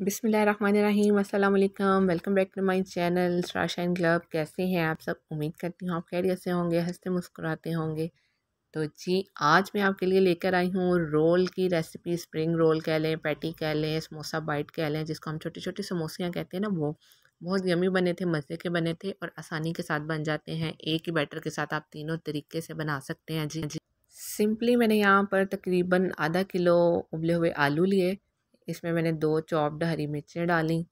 बिसमीम welcome back to my channel राशाइन club कैसे हैं आप सब उम्मीद करती हूँ आप खैरियत से होंगे हंसते मुस्कुराते होंगे तो जी आज मैं आपके लिए लेकर आई हूँ रोल की रेसिपी स्प्रिंग रोल कह लें पैटी कह लें समोसा बाइट कह लें जिसको हम छोटे छोटे समोसियाँ कहते हैं ना वो बहुत यमी बने थे मज़े के बने थे और आसानी के साथ बन जाते हैं एक ही बैटर के साथ आप तीनों तरीके से बना सकते हैं जी जी सिंपली मैंने यहाँ पर तकरीबन आधा किलो उबले हुए आलू लिए इसमें मैंने दो चॉप्ड हरी मिर्चें डाली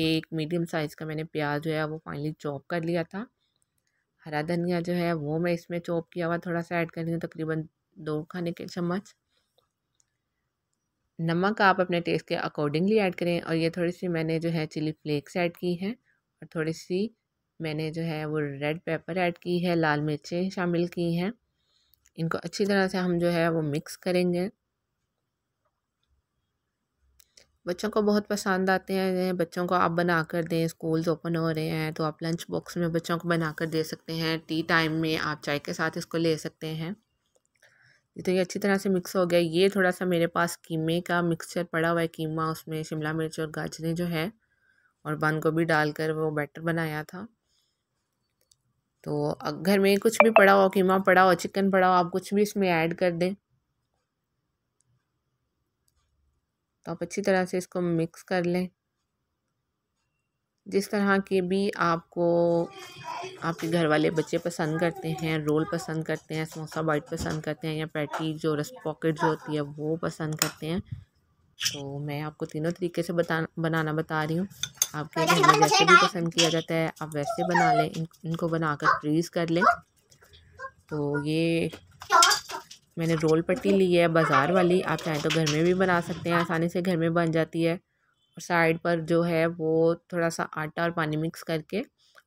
एक मीडियम साइज़ का मैंने प्याज जो है वो फाइनली चॉप कर लिया था हरा धनिया जो है वो मैं इसमें चॉप किया हुआ थोड़ा सा ऐड कर रही तकरीबन दो खाने के चम्मच नमक आप अपने टेस्ट के अकॉर्डिंगली ऐड करें और ये थोड़ी सी मैंने जो है चिली फ्लेक्स ऐड की हैं और थोड़ी सी मैंने जो है वो रेड पेपर ऐड की है लाल मिर्चें शामिल की हैं इनको अच्छी तरह से हम जो है वो मिक्स करेंगे बच्चों को बहुत पसंद आते हैं बच्चों को आप बना कर दें स्कूल्स ओपन हो रहे हैं तो आप लंच बॉक्स में बच्चों को बना कर दे सकते हैं टी टाइम में आप चाय के साथ इसको ले सकते हैं तो ये अच्छी तरह से मिक्स हो गया ये थोड़ा सा मेरे पास कीमे का मिक्सचर पड़ा हुआ है कीमा उसमें शिमला मिर्च और गाजरें जो है और बंद गोभी डालकर वो बैटर बनाया था तो घर में कुछ भी पड़ा हो कीमा पड़ा हो चिकन पड़ा हो आप कुछ भी इसमें ऐड कर दें तो आप अच्छी तरह से इसको मिक्स कर लें जिस तरह के भी आपको आपके घर वाले बच्चे पसंद करते हैं रोल पसंद करते हैं समोसा बाइट पसंद करते हैं या पैटी जो रस पॉकेट जो होती है वो पसंद करते हैं तो मैं आपको तीनों तरीके से बता बनाना बता रही हूँ आपके घर में जैसे भी पसंद किया जाता है आप वैसे बना लें इन, इनको बना कर फ्रीज़ कर लें तो ये मैंने रोल पट्टी ली है बाज़ार वाली आप चाहें तो घर में भी बना सकते हैं आसानी से घर में बन जाती है और साइड पर जो है वो थोड़ा सा आटा और पानी मिक्स करके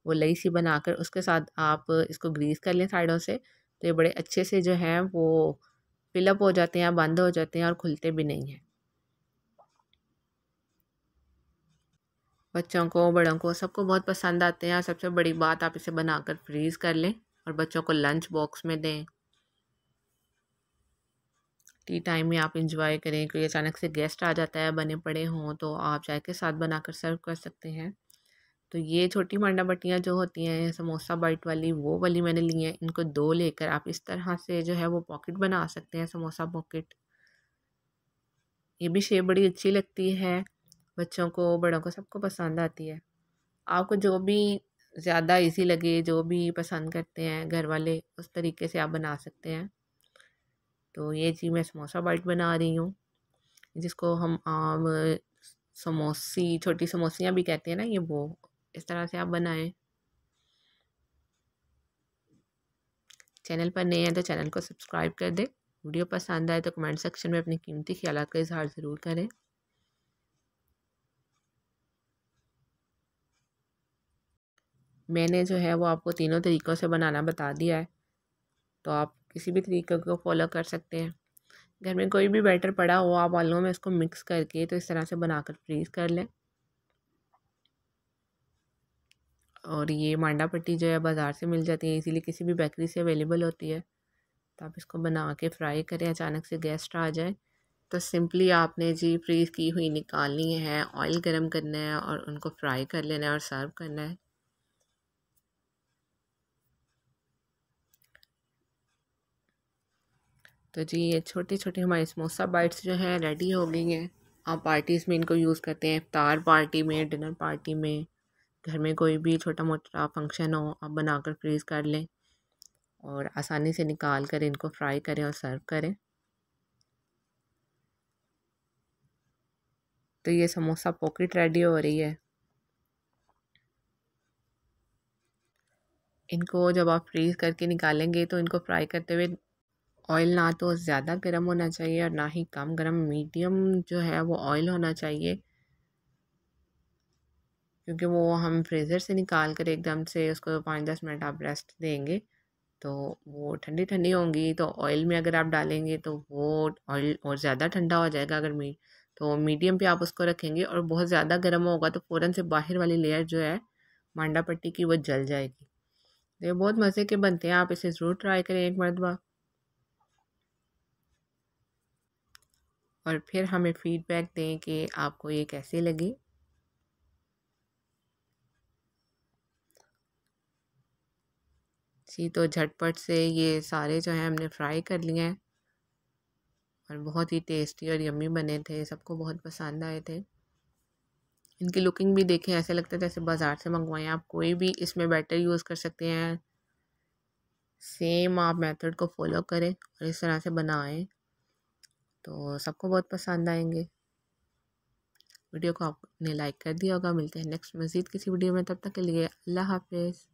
वो लई सी बनाकर उसके साथ आप इसको ग्रीस कर लें साइडों से तो ये बड़े अच्छे से जो हैं वो फिलअप हो जाते हैं बंद हो जाते हैं और खुलते भी नहीं हैं बच्चों को बड़ों को सबको बहुत पसंद आते हैं और सबसे बड़ी बात आप इसे बनाकर फ्रीज़ कर लें और बच्चों को लंच बॉक्स में दें टी टाइम में आप इंजॉय करें कोई अचानक से गेस्ट आ जाता है बने पड़े हों तो आप चाय के साथ बनाकर सर्व कर सकते हैं तो ये छोटी मांडा बटियाँ जो होती हैं समोसा बाइट वाली वो वाली मैंने ली है इनको दो लेकर आप इस तरह से जो है वो पॉकेट बना सकते हैं समोसा पॉकेट ये भी शेप बड़ी अच्छी लगती है बच्चों को बड़ों को सबको पसंद आती है आपको जो भी ज़्यादा इजी लगे जो भी पसंद करते हैं घर वाले उस तरीके से आप बना सकते हैं तो ये जी मैं समोसा बाइट बना रही हूँ जिसको हम आम समोसी छोटी समोसियाँ भी कहते हैं ना ये वो इस तरह से आप बनाएं चैनल पर नए हैं तो चैनल को सब्सक्राइब कर दें वीडियो पसंद आए तो कमेंट सेक्शन में अपने कीमती ख्याल का इजहार ज़रूर करें मैंने जो है वो आपको तीनों तरीक़ों से बनाना बता दिया है तो आप किसी भी तरीक़े को फॉलो कर सकते हैं घर में कोई भी बैटर पड़ा हो आप आलुओं में इसको मिक्स करके तो इस तरह से बना कर फ्रीज़ कर लें और ये मांडा पट्टी जो है बाज़ार से मिल जाती है इजीली किसी भी बेकरी से अवेलेबल होती है तो आप इसको बना के फ्राई करें अचानक से गेस्ट आ जाए तो सिंपली आपने जी फ्रीज़ की हुई निकालनी है ऑयल गर्म करना है और उनको फ्राई कर लेना है और सर्व करना है तो जी ये छोटे छोटे हमारे समोसा बाइट्स जो हैं रेडी हो गई हैं आप पार्टीज़ में इनको यूज़ करते हैं इफ्तार पार्टी में डिनर पार्टी में घर में कोई भी छोटा मोटा फंक्शन हो आप बना कर फ्रीज़ कर लें और आसानी से निकाल कर इनको फ्राई करें और सर्व करें तो ये समोसा पॉकेट रेडी हो रही है इनको जब आप फ्रीज़ करके निकालेंगे तो इनको फ्राई करते हुए ऑयल ना तो ज़्यादा गर्म होना चाहिए और ना ही कम गर्म मीडियम जो है वो ऑयल होना चाहिए क्योंकि वो हम फ्रीज़र से निकाल कर एकदम से उसको पाँच दस मिनट आप रेस्ट देंगे तो वो ठंडी ठंडी होंगी तो ऑयल में अगर आप डालेंगे तो वो ऑयल और ज़्यादा ठंडा हो जाएगा अगर मी तो मीडियम पे आप उसको रखेंगे और बहुत ज़्यादा गर्म होगा तो फ़ौरन से बाहर वाली लेयर जो है मांडा पट्टी की वो जल जाएगी तो ये बहुत मज़े के बनते हैं आप इसे ज़रूर ट्राई करें एक मरतबा और फिर हमें फीडबैक दें कि आपको ये कैसे लगी जी तो झटपट से ये सारे जो हैं हमने फ्राई कर लिए हैं और बहुत ही टेस्टी और यम्मी बने थे सबको बहुत पसंद आए थे इनकी लुकिंग भी देखें ऐसे लगता है जैसे बाज़ार से मंगवाएं आप कोई भी इसमें बैटर यूज़ कर सकते हैं सेम आप मेथड को फॉलो करें और इस तरह से बनाएं तो सबको बहुत पसंद आएंगे वीडियो को आपने लाइक कर दिया होगा मिलते हैं नेक्स्ट मज़ीद किसी वीडियो में तब तक के लिए अल्लाह हाफिज़